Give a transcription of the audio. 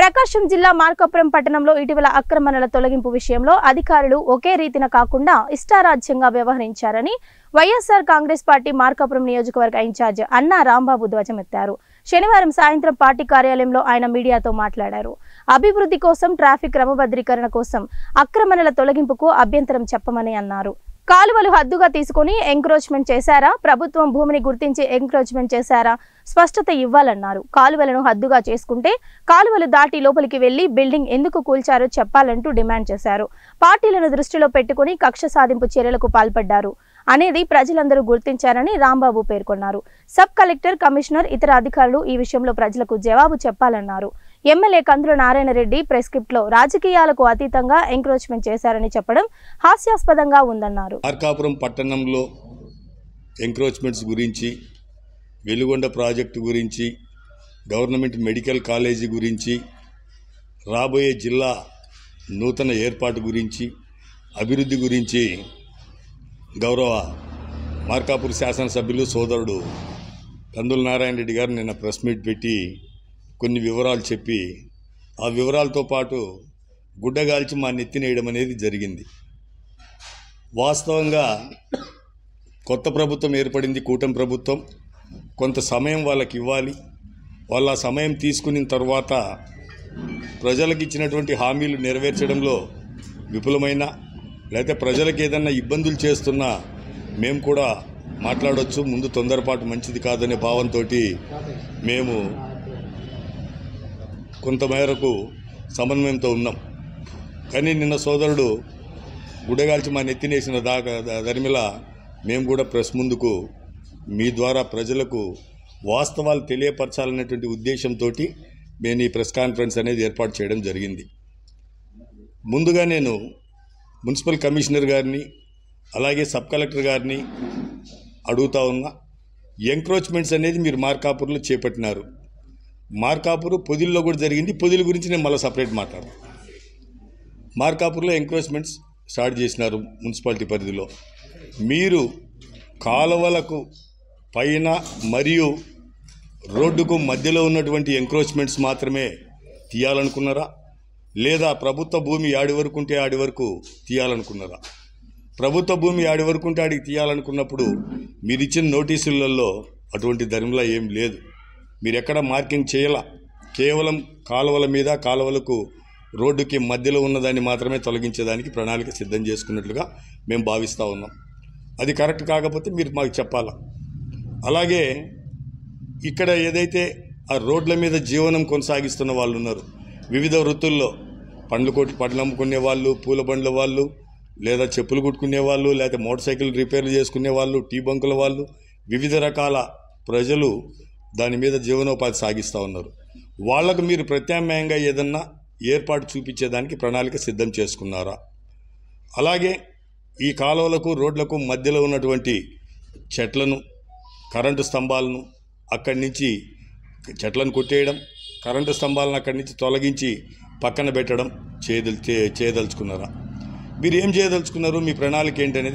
ప్రకాశం జిల్లా మార్కాపురం పట్టణంలో ఇటీవల అక్రమణల తొలగింపు విషయంలో అధికారులు ఒకే రీతిన కాకుండా ఇష్టారాజ్యంగా వ్యవహరించారని వైఎస్ఆర్ కాంగ్రెస్ పార్టీ మార్కాపురం నియోజకవర్గ ఇన్ఛార్జ్ అన్నా రాంబాబు ధ్వజమెత్తారు శనివారం సాయంత్రం పార్టీ కార్యాలయంలో ఆయన మీడియాతో మాట్లాడారు అభివృద్ధి కోసం ట్రాఫిక్ క్రమబద్ధీకరణ కోసం అక్రమణల తొలగింపుకు అభ్యంతరం చెప్పమని అన్నారు కాలువలు హద్దుగా తీసుకుని ఎంక్రోచ్మెంట్ చేశారా ప్రభుత్వం భూమిని గుర్తించి ఎంక్రోచ్మెంట్ చేశారా స్పష్టత ఇవ్వాలన్నారు కాలువలను హద్దుగా చేసుకుంటే కాలువలు దాటి లోపలికి వెళ్లి బిల్డింగ్ ఎందుకు కూల్చారో చెప్పాలంటూ డిమాండ్ చేశారు పార్టీలను దృష్టిలో పెట్టుకుని కక్ష సాధింపు చర్యలకు పాల్పడ్డారు అనేది ప్రజలందరూ గుర్తించారని రాంబాబు పేర్కొన్నారు సబ్ కలెక్టర్ కమిషనర్ ఇతర అధికారులు ఈ విషయంలో ప్రజలకు జవాబు చెప్పాలన్నారు MLA Kandula Narayana Reddy press clip లో రాజకీయాలకు అతీతంగా ఎంక్రోచ్మెంట్ చేశారని చెప్పడం హాస్యాస్పదంగా ఉందన్నారు అర్కాపురం పట్టణంలో ఎంక్రోచ్మెంట్స్ గురించి వెలుగొండ ప్రాజెక్టు గురించి గవర్నమెంట్ మెడికల్ కాలేజీ గురించి రాబోయే జిల్లా నూతన ఏర్పాటు గురించి అభివృద్ధి గురించి గౌరవ మార్కాపూర్ శాసనసభ్యులు సోదరుడు కందుల నారాయణ రెడ్డి గారు నిన్న ప్రెస్ మీట్ పెట్టి కొన్ని వివరాలు చెప్పి ఆ వివరాలతో పాటు గుడ్డగాల్చి మా నెత్తినేయడం అనేది జరిగింది వాస్తవంగా కొత్త ప్రభుత్వం ఏర్పడింది కూటమి ప్రభుత్వం కొంత సమయం వాళ్ళకి ఇవ్వాలి వాళ్ళ సమయం తీసుకున్న తర్వాత ప్రజలకు ఇచ్చినటువంటి హామీలు నెరవేర్చడంలో విపులమైన లేకపోతే ప్రజలకు ఏదన్నా ఇబ్బందులు చేస్తున్నా మేము కూడా మాట్లాడవచ్చు ముందు తొందరపాటు మంచిది కాదనే భావంతో మేము కొంతమేరకు సమన్వయంతో ఉన్నాం కానీ నిన్న సోదరుడు గుడగాల్చి మా నెత్తినేసిన దాకా దరిమిల మేము కూడా ప్రెస్ ముందుకు మీ ద్వారా ప్రజలకు వాస్తవాలు తెలియపరచాలనేటువంటి ఉద్దేశంతో నేను ఈ ప్రెస్ కాన్ఫరెన్స్ అనేది ఏర్పాటు చేయడం జరిగింది ముందుగా నేను మున్సిపల్ కమిషనర్ గారిని అలాగే సబ్ కలెక్టర్ గారిని అడుగుతా ఉన్నా ఎంక్రోచ్మెంట్స్ అనేది మీరు మార్కాపూర్లో చేపట్టినారు మార్కాపూర్ పొదిల్లో కూడా జరిగింది పొదిల గురించి నేను మళ్ళీ సపరేట్ మాట్లాడతాను మార్కాపూర్లో ఎంక్రోచ్మెంట్స్ స్టార్ట్ చేసినారు మున్సిపాలిటీ పరిధిలో మీరు కాలువలకు పైన మరియు రోడ్డుకు మధ్యలో ఉన్నటువంటి ఎంక్రోచ్మెంట్స్ మాత్రమే తీయాలనుకున్నారా లేదా ప్రభుత్వ భూమి యాడి వరకు ఉంటే ఆడి వరకు తీయాలనుకున్నారా ప్రభుత్వ భూమి యాడి వరకు ఉంటే ఆడికి తీయాలనుకున్నప్పుడు మీరు ఇచ్చిన నోటీసులలో అటువంటి ధర్మలా ఏం లేదు మీరు ఎక్కడ మార్కింగ్ చేయాల కేవలం కాలువల మీద కాలువలకు రోడ్డుకి మధ్యలో ఉన్నదాన్ని మాత్రమే తొలగించేదానికి ప్రణాళిక సిద్ధం చేసుకున్నట్లుగా మేము భావిస్తూ ఉన్నాం అది కరెక్ట్ కాకపోతే మీరు మాకు చెప్పాలా అలాగే ఇక్కడ ఏదైతే ఆ రోడ్ల మీద జీవనం కొనసాగిస్తున్న వాళ్ళు ఉన్నారు వివిధ వృత్తుల్లో పండ్లు కొట్టి పండ్లు అమ్ముకునే వాళ్ళు పూల బండ్ల వాళ్ళు లేదా చెప్పులు కుట్టుకునే వాళ్ళు లేదా మోటార్ సైకిల్ రిపేర్లు చేసుకునే వాళ్ళు టీ బంకుల వాళ్ళు వివిధ రకాల ప్రజలు దాని మీద జీవనోపాధి సాగిస్తూ ఉన్నారు వాళ్లకు మీరు ప్రత్యామ్నాయంగా ఏదన్నా ఏర్పాటు చూపించేదానికి ప్రణాళిక సిద్ధం చేసుకున్నారా అలాగే ఈ కాలువలకు రోడ్లకు మధ్యలో ఉన్నటువంటి చెట్లను కరెంటు స్తంభాలను అక్కడి నుంచి చెట్లను కొట్టేయడం కరెంటు స్తంభాలను అక్కడి నుంచి తొలగించి పక్కన పెట్టడం చేయదలు చేయదలుచుకున్నారా మీరు ఏం చేయదలుచుకున్నారు మీ ప్రణాళిక ఏంటనేది